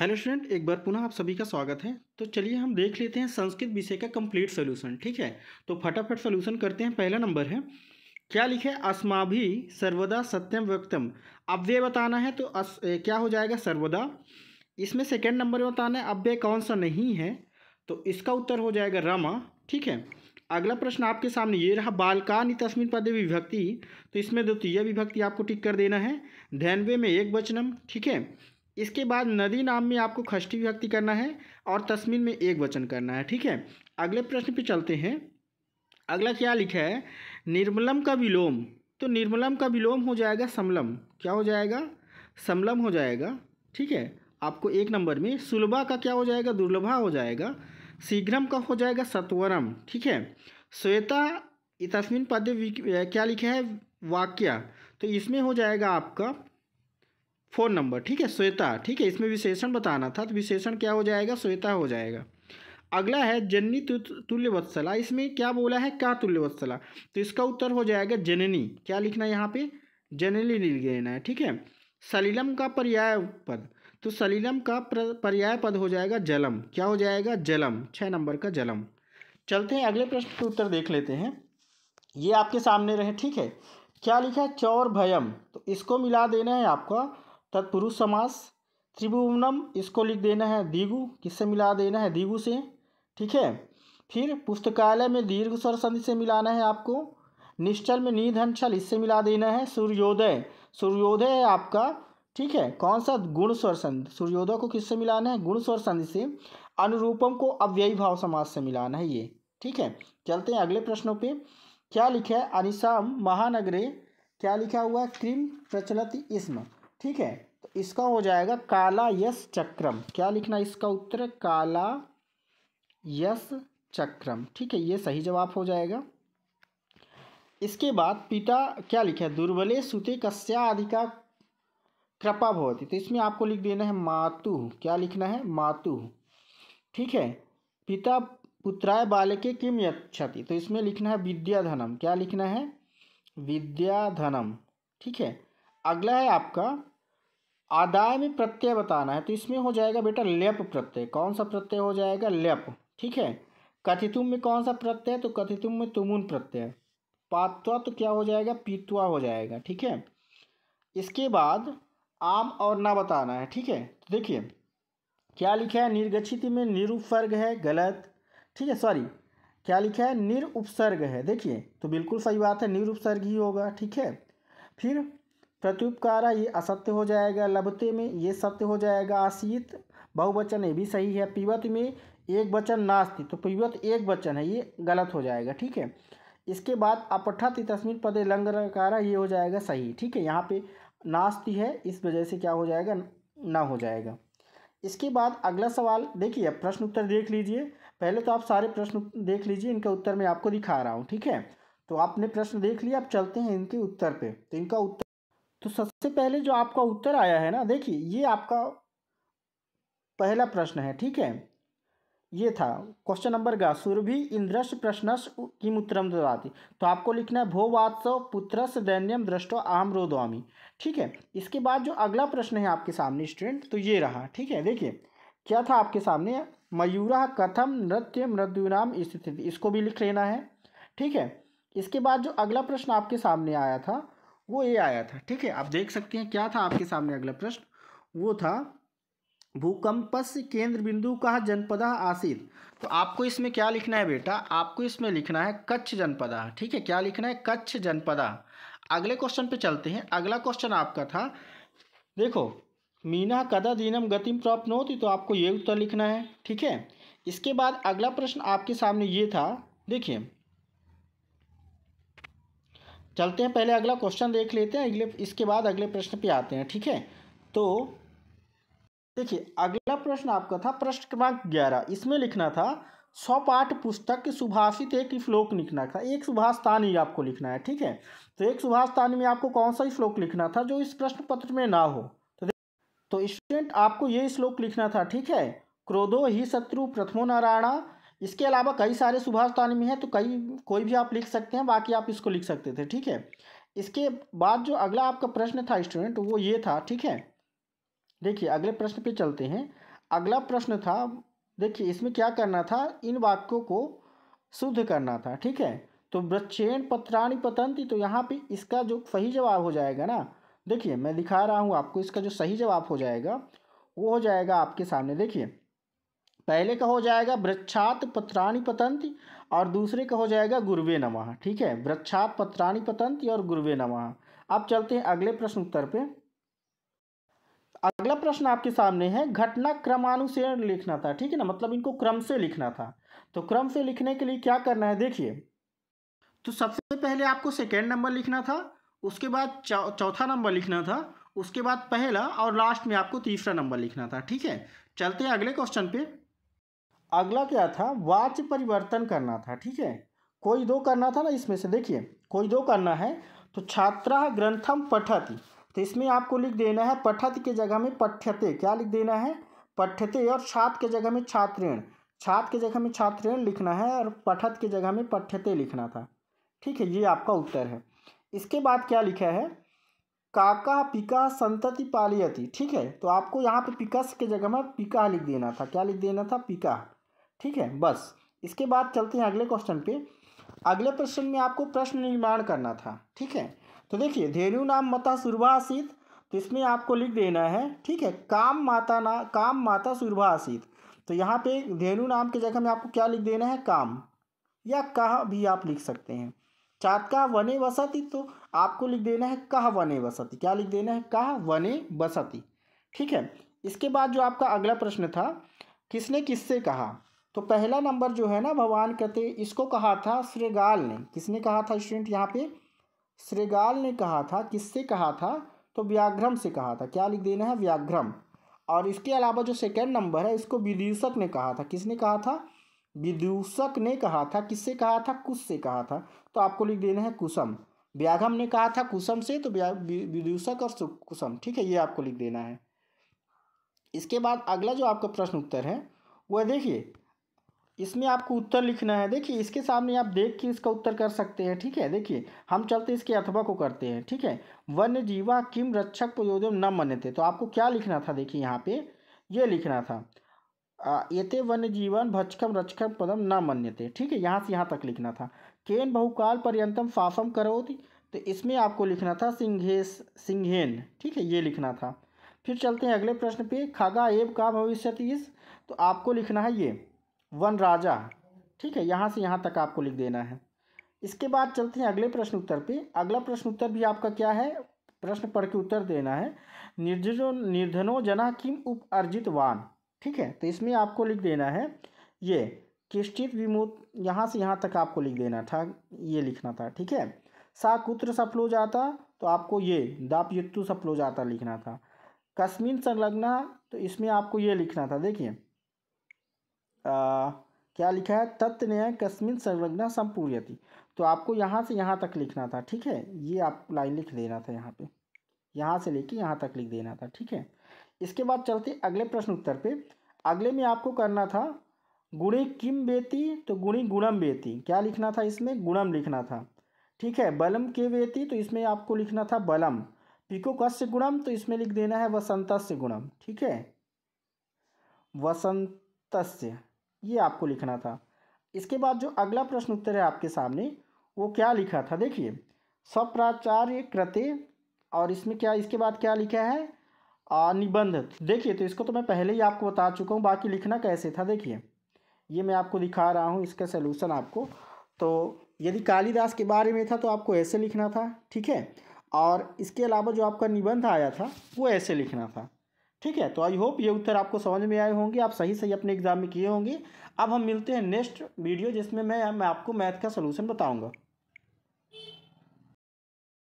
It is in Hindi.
हेलो स्टूडेंट एक बार पुनः आप सभी का स्वागत है तो चलिए हम देख लेते हैं संस्कृत विषय का कंप्लीट सोल्यूशन ठीक है तो फटाफट सोल्यूशन करते हैं पहला नंबर है क्या लिखे अस्माभि सर्वदा सत्यम व्यक्तम अव्यय बताना है तो अस, ए, क्या हो जाएगा सर्वदा इसमें सेकेंड नंबर में बताना है अव्यय कौन सा नहीं है तो इसका उत्तर हो जाएगा रमा ठीक है अगला प्रश्न आपके सामने ये रहा बालकान तस्मिन पद विभक्ति तो इसमें द्वितीय विभक्ति आपको टिक कर देना है धैनवे में एक वचनम ठीक है इसके बाद नदी नाम में आपको खष्टी विभक्ति करना है और तस्मिन में एक वचन करना है ठीक है अगले प्रश्न पे चलते हैं अगला क्या लिखा है निर्मलम का विलोम तो निर्मलम का विलोम हो जाएगा समलम क्या हो जाएगा समलम हो जाएगा ठीक है आपको एक नंबर में सुलभा का क्या हो जाएगा दुर्लभा हो जाएगा शीघ्रम का हो जाएगा सत्वरम ठीक है श्वेता तस्मिन पद क्या लिखा है वाक्य तो इसमें हो जाएगा आपका फ़ोन नंबर ठीक है श्वेता ठीक है इसमें विशेषण बताना था तो विशेषण क्या हो जाएगा श्वेता हो जाएगा अगला है जननी तु, तुल्य वत्सला इसमें क्या बोला है का तुल्य वत्सला तो इसका उत्तर हो जाएगा जननी क्या लिखना है यहाँ पे जननी लिख देना है ठीक है सलीलम का पर्याय पद तो सलीलम का पर्याय पद हो जाएगा जलम क्या हो जाएगा जलम छः नंबर का जलम चलते हैं अगले प्रश्न के उत्तर देख लेते हैं ये आपके सामने रहे ठीक है क्या लिखा है चौर भयम तो इसको मिला देना है आपका तत्पुरुष समास त्रिभुवनम इसको लिख देना है दीगु किससे मिला देना है दीगु से ठीक है फिर पुस्तकालय में दीर्घ स्वर संधि से मिलाना है आपको निश्चल में निधन छल इससे मिला देना है सूर्योदय सूर्योदय है आपका ठीक है कौन सा गुण स्वर संधि सूर्योदय को किससे मिलाना है गुण स्वर संधि से अनुरूपम को अव्ययी भाव समाज से मिलाना है ये ठीक है चलते हैं अगले प्रश्नों पे क्या लिखा है अनिशाम महानगरे क्या लिखा हुआ है क्रिम प्रचलित इसमें ठीक है तो इसका हो जाएगा काला यश चक्रम क्या लिखना इसका उत्तर है काला यश चक्रम ठीक है ये सही जवाब हो जाएगा इसके बाद पिता क्या लिखा है दुर्बले सुते कस्या आदि का कृपा बहुत तो इसमें आपको लिख देना है मातु क्या लिखना है मातु ठीक है पिता पुत्राय बालके किम यक्षति तो इसमें लिखना है विद्याधनम क्या लिखना है विद्याधनम ठीक है अगला है आपका आदाय में प्रत्यय बताना है तो इसमें हो जाएगा बेटा लेप प्रत्यय कौन सा प्रत्यय हो जाएगा लेप ठीक है कथितुम में कौन सा प्रत्यय तो कथितुम में तुमुन प्रत्यय पात्वा तो क्या हो जाएगा पीतवा हो जाएगा ठीक है इसके बाद आम और ना बताना है ठीक है तो देखिए क्या लिखा है निर्गछित में निरुपसर्ग है गलत ठीक है सॉरी क्या लिखा है निरुपसर्ग है देखिए तो बिल्कुल सही बात है निरुपसर्ग ही होगा ठीक है फिर प्रत्युपकार ये असत्य हो जाएगा लभते में ये सत्य हो जाएगा आशीत बहुवचन ये भी सही है पीवत में एक वचन नास्ति तो पीवत एक वचन है ये गलत हो जाएगा ठीक है इसके बाद अपठत तस्मिन पदे लंगकार ये हो जाएगा सही ठीक है यहाँ पे नास्ति है इस वजह से क्या हो जाएगा ना हो जाएगा इसके बाद अगला सवाल देखिए प्रश्न उत्तर देख लीजिए पहले तो आप सारे प्रश्न देख लीजिए इनका उत्तर मैं आपको दिखा रहा हूँ ठीक है तो आपने प्रश्न देख लिया आप चलते हैं इनके उत्तर पर तो इनका उत्तर तो सबसे पहले जो आपका उत्तर आया है ना देखिए ये आपका पहला प्रश्न है ठीक है ये था क्वेश्चन नंबर ग सुरभि इंद्रश प्रश्नस किम उत्तरम ददाती तो आपको लिखना है भो वात्सव पुत्रस दैन्यम दृष्टो आम रोदवामी ठीक है इसके बाद जो अगला प्रश्न है आपके सामने स्टूडेंट तो ये रहा ठीक है देखिए क्या था आपके सामने मयूरा कथम नृत्य मृद्युनाम स्थिति इसको भी लिख लेना है ठीक है इसके बाद जो अगला प्रश्न आपके सामने आया था वो ये आया था ठीक है आप देख सकते हैं क्या था आपके सामने अगला प्रश्न वो था भूकंपस केंद्र बिंदु का जनपद आसित तो आपको इसमें क्या लिखना है बेटा आपको इसमें लिखना है कच्छ जनपदा ठीक है क्या लिखना है कच्छ जनपदा अगले क्वेश्चन पे चलते हैं अगला क्वेश्चन आपका था देखो मीना कदा दिनम गतिम प्राप्त होती तो आपको ये उत्तर लिखना है ठीक है इसके बाद अगला प्रश्न आपके सामने ये था देखिए चलते हैं पहले अगला क्वेश्चन देख लेते हैं अगले इसके बाद अगले प्रश्न पे आते हैं ठीक है तो देखिए अगला प्रश्न आपका था प्रश्न क्रमांक ग्यारह इसमें लिखना था सौ पाठ पुस्तक के सुभाषित एक श्लोक लिखना था एक सुभाष तानी आपको लिखना है ठीक है तो एक सुभाष तानी में आपको कौन सा श्लोक लिखना था जो इस प्रश्न पत्र में ना हो तो स्टूडेंट तो आपको ये श्लोक लिखना था ठीक है क्रोधो ही शत्रु प्रथमो नारायणा इसके अलावा कई सारे सुभाष तालीम हैं तो कई कोई भी आप लिख सकते हैं बाकी आप इसको लिख सकते थे ठीक है इसके बाद जो अगला आपका प्रश्न था स्टूडेंट वो ये था ठीक है देखिए अगले प्रश्न पे चलते हैं अगला प्रश्न था देखिए इसमें क्या करना था इन वाक्यों को शुद्ध करना था ठीक है तो वृक्षेण पत्राणी पतंती तो यहाँ पे इसका जो सही जवाब हो जाएगा ना देखिए मैं दिखा रहा हूँ आपको इसका जो सही जवाब हो जाएगा वो हो जाएगा आपके सामने देखिए पहले का हो जाएगा वृक्षात पत्राणी पतंत और दूसरे का हो जाएगा गुरुवे नमः ठीक है वृक्षात पत्राणी पतंत और गुरुवे नमः अब चलते हैं अगले प्रश्न उत्तर पे अगला प्रश्न आपके सामने है घटना क्रमानुसार लिखना था ठीक है ना मतलब इनको क्रम से लिखना था तो क्रम से लिखने के लिए क्या करना है देखिए तो सबसे पहले आपको सेकेंड नंबर लिखना था उसके बाद चौथा नंबर लिखना था उसके बाद पहला और लास्ट में आपको तीसरा नंबर लिखना था ठीक है चलते हैं अगले क्वेश्चन पे अगला क्या था वाच्य परिवर्तन करना था ठीक है कोई दो करना था ना इसमें से देखिए कोई दो करना है तो छात्रा ग्रंथम पठति तो इसमें आपको लिख देना है पठत के जगह में पठ्यते क्या लिख देना है पठ्यते और छात्र के जगह में छात्रेण छात्र के जगह में छात्रेण लिखना है और पठत के जगह में पठ्यते लिखना था ठीक है ये आपका उत्तर है इसके बाद क्या लिखा है काका पिका संतति पालियती ठीक है तो आपको यहाँ पे पिकस के जगह में पिका लिख देना था क्या लिख देना था पिका ठीक है बस इसके बाद चलते हैं अगले क्वेश्चन पे अगले प्रश्न में आपको प्रश्न निर्माण करना था ठीक है तो देखिए धेनु नाम मता सुरभाषित तो इसमें आपको लिख देना है ठीक है काम माता ना काम माता सुरभाषित तो यहाँ पे धेनु नाम की जगह में आपको क्या लिख देना है काम या कह भी आप लिख सकते हैं चात का वने वसती तो आपको लिख देना है कह वने वसती क्या लिख देना है कह वने वसती ठीक है इसके बाद जो आपका अगला प्रश्न था किसने किससे कहा तो पहला नंबर जो है ना भगवान कहते इसको कहा था श्रेगाल ने किसने कहा था स्टूडेंट यहाँ पे श्रेगाल ने कहा था किससे कहा था तो व्याघ्रम से कहा था क्या लिख देना है व्याघ्रम और इसके अलावा जो सेकेंड नंबर है इसको विदूषक ने कहा था किसने कहा था विदूषक ने कहा था किससे कहा था कुश से कहा था तो आपको लिख देना है कुसम व्याघ्रम ने कहा था कुसम से तो विदूषक और कुसम ठीक है ये आपको लिख देना है इसके बाद अगला जो आपका प्रश्न उत्तर है वह देखिए इसमें आपको उत्तर लिखना है देखिए इसके सामने आप देख के इसका उत्तर कर सकते हैं ठीक है देखिए हम चलते इसके अथवा को करते हैं ठीक है वन्य जीवा किम रक्षक प्रयोजन न मन्यते तो आपको क्या लिखना था देखिए यहाँ पे ये लिखना था ये वन्य जीवन भक्षकम रक्षकम पदम न मन्यते ठीक है यहाँ से यहाँ तक लिखना था केन बहुकाल पर्यंतम फाफम करो तो इसमें आपको लिखना था सिंघेस सिंघेन ठीक है ये लिखना था फिर चलते हैं अगले प्रश्न पे खगा एव का भविष्य इस तो आपको लिखना है ये वन राजा ठीक है यहाँ से यहाँ तक आपको लिख देना है इसके बाद चलते हैं अगले प्रश्न उत्तर पे अगला प्रश्न उत्तर भी आपका क्या है प्रश्न पढ़ के उत्तर देना है निर्धनो निर्धनो जना किम उप अर्जित वान ठीक है तो इसमें आपको लिख देना है ये किश्चित विमोत यहाँ से यहाँ तक आपको लिख देना था ये लिखना था ठीक है सा कुत्र सफलो जाता तो आपको ये दापयुत्तु सफलो जाता लिखना था कश्मीन संलग्ना तो इसमें आपको ये लिखना था देखिए आ, क्या लिखा है न्याय कस्मिन संलग्न संपूर्यति तो आपको यहाँ से यहाँ तक लिखना था ठीक है ये आप लाइन लिख देना था यहाँ पे यहाँ से लेके यहाँ तक लिख देना था ठीक है इसके बाद चलते अगले प्रश्न उत्तर पे अगले में आपको करना था गुणी किम बेती तो गुणी गुणम बेती क्या लिखना था इसमें गुणम लिखना था ठीक है बलम के बेती तो इसमें आपको लिखना था बलम पिको कस्य गुणम तो इसमें लिख देना है वसंत गुणम ठीक है वसंत ये आपको लिखना था इसके बाद जो अगला प्रश्न उत्तर है आपके सामने वो क्या लिखा था देखिए स्वप्राचार्य कृत्य और इसमें क्या इसके बाद क्या लिखा है निबंध देखिए तो इसको तो मैं पहले ही आपको बता चुका हूँ बाकी लिखना कैसे था देखिए ये मैं आपको दिखा रहा हूँ इसका सलूशन आपको तो यदि कालिदास के बारे में था तो आपको ऐसे लिखना था ठीक है और इसके अलावा जो आपका निबंध आया था वो ऐसे लिखना था ठीक है तो आई होप ये उत्तर आपको समझ में आए होंगे आप सही सही अपने एग्जाम में किए होंगे अब हम मिलते हैं नेक्स्ट वीडियो जिसमें मैं मैं आपको मैथ का सलूशन बताऊँगा